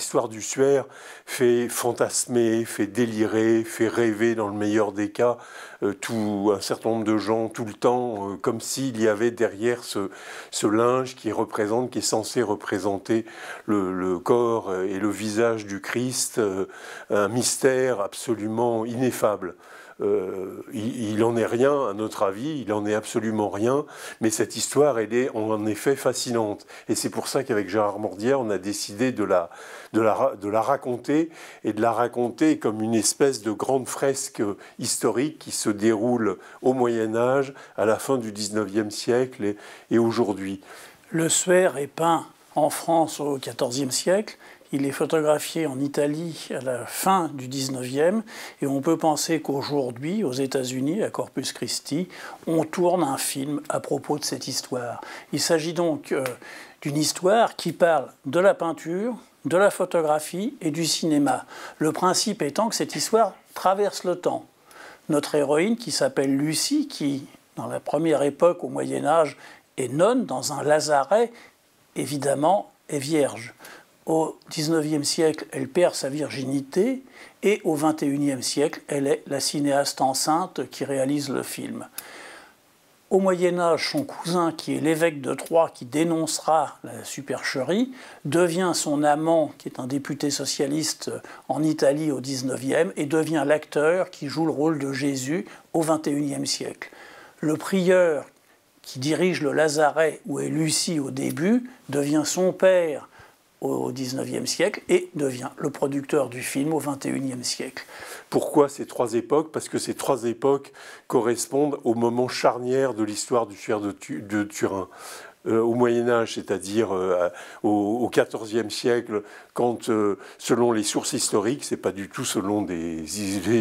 l'histoire du Suaire fait fantasmer, fait délirer, fait rêver dans le meilleur des cas euh, tout un certain nombre de gens tout le temps, euh, comme s'il y avait derrière ce, linge qui représente, qui est censé représenter le, corps et le visage du Christ, euh, un mystère absolument ineffable. Euh, il, n'en en est rien, à notre avis, il en est absolument rien, mais cette histoire, elle est en effet fascinante. Et c'est pour ça qu'avec Gérard Mordière, on a décidé de la, raconter, et de la raconter comme une espèce de grande fresque historique qui se déroule au Moyen Âge, à la fin du XIXe siècle et, aujourd'hui. Le Suaire est peint en France au XIVe siècle, il est photographié en Italie à la fin du XIXe et on peut penser qu'aujourd'hui, aux États-Unis, à Corpus Christi, on tourne un film à propos de cette histoire. Il s'agit donc euh, d'une histoire qui parle de la peinture, de la photographie et du cinéma. Le principe étant que cette histoire traverse le temps. Notre héroïne qui s'appelle Lucie, qui dans la première époque au Moyen Âge est nonne dans un lazaret évidemment, est vierge. Au XIXe siècle, elle perd sa virginité et au XXIe siècle, elle est la cinéaste enceinte qui réalise le film. Au Moyen Âge, son cousin, qui est l'évêque de Troyes, qui dénoncera la supercherie, devient son amant, qui est un député socialiste en Italie au XIXe, et devient l'acteur qui joue le rôle de Jésus au XXIe siècle. Le prieur, qui dirige le Lazaret où est Lucie au début, devient son père au XIXe siècle et devient le producteur du film au XXIe siècle. Pourquoi ces trois époques Parce que ces trois époques correspondent au moment charnière de l'histoire du fier de, Turin. Euh, au Moyen Âge, c'est-à-dire euh, au XIVe siècle, quand, euh, selon les sources historiques, c'est pas du tout selon des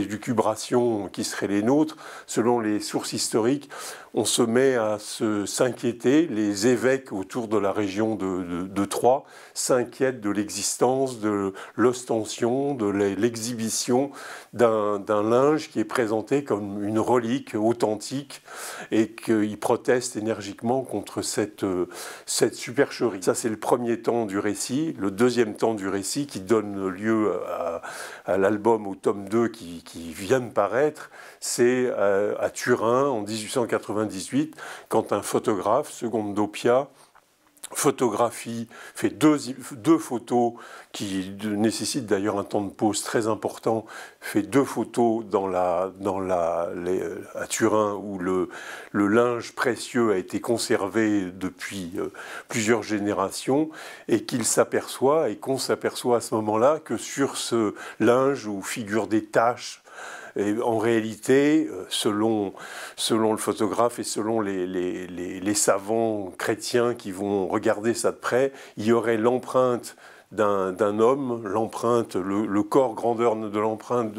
lucubrations qui seraient les nôtres, selon les sources historiques, on se met à s'inquiéter, les évêques autour de la région de, Troyes s'inquiètent de l'existence, de l'ostension, de l'exhibition d'un linge qui est présenté comme une relique authentique et qu'ils protestent énergiquement contre cette cette supercherie. Ça, c'est le premier temps du récit. Le deuxième temps du récit qui donne lieu à, l'album, au tome 2 qui, qui vient de paraître, c'est euh, à, Turin en 1898, quand un photographe, secondo Dopia, photographie, fait deux, photos qui nécessitent d'ailleurs un temps de pause très important, fait deux photos dans la, dans à Turin où le, linge précieux a été conservé depuis euh, plusieurs générations et qu'il s'aperçoit et qu'on s'aperçoit à ce moment-là que sur ce linge où figurent des taches, en réalité, euh, selon, selon le photographe et selon les, les, savants chrétiens qui vont regarder ça de près, il y aurait l'empreinte d'un homme, l'empreinte, le, corps grandeur de l'empreinte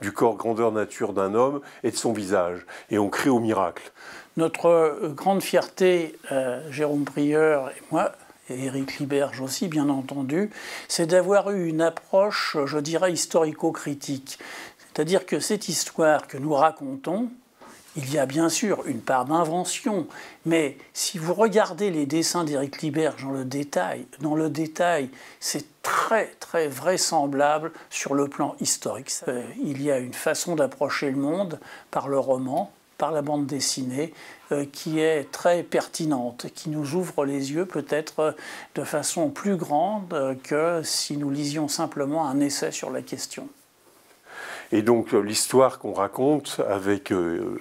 du corps grandeur nature d'un homme et de son visage. Et on crée au miracle. Notre euh, grande fierté, euh, Jérôme Prieur et moi, et Éric Liberge aussi, bien entendu, c'est d'avoir eu une approche, je dirais, historico-critique. C'est-à-dire que cette histoire que nous racontons, il y a bien sûr une part d'invention, mais si vous regardez les dessins d'Éric Liberge dans le détail, dans le détail, c'est très très vraisemblable sur le plan historique. Euh, il y a une façon d'approcher le monde par le roman, par la bande dessinée, euh, qui est très pertinente, qui nous ouvre les yeux peut-être de façon plus grande que si nous lisions simplement un essai sur la question. Et donc euh, l'histoire qu'on raconte avec, euh,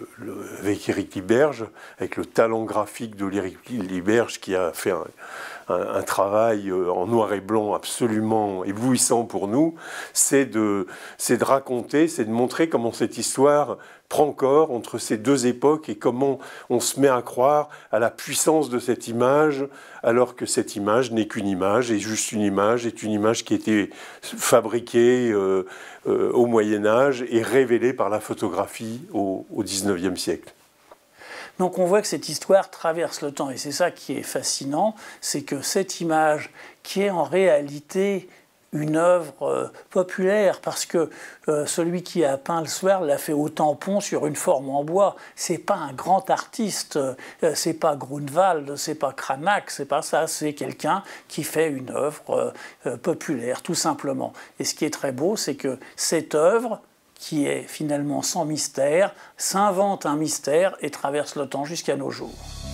avec Eric Liberge, avec le talent graphique de l'Eric Liberge qui a fait un, un, travail euh, en noir et blanc absolument éblouissant pour nous, c'est de, raconter, c'est de montrer comment cette histoire prend corps entre ces deux époques et comment on se met à croire à la puissance de cette image, alors que cette image n'est qu'une image, et juste une image, est une image qui a été fabriquée euh, euh, au Moyen Âge et révélée par la photographie au, XIXe siècle. Donc on voit que cette histoire traverse le temps. Et c'est ça qui est fascinant, c'est que cette image, qui est en réalité une œuvre euh, populaire parce que euh, celui qui a peint le soir l'a fait au tampon sur une forme en bois. C'est pas un grand artiste, euh, c'est pas Grunewald, c'est pas Cranach, c'est pas ça. C'est quelqu'un qui fait une œuvre populaire, tout simplement. Et ce qui est très beau, c'est que cette œuvre qui est finalement sans mystère, s'invente un mystère et traverse le temps jusqu'à nos jours.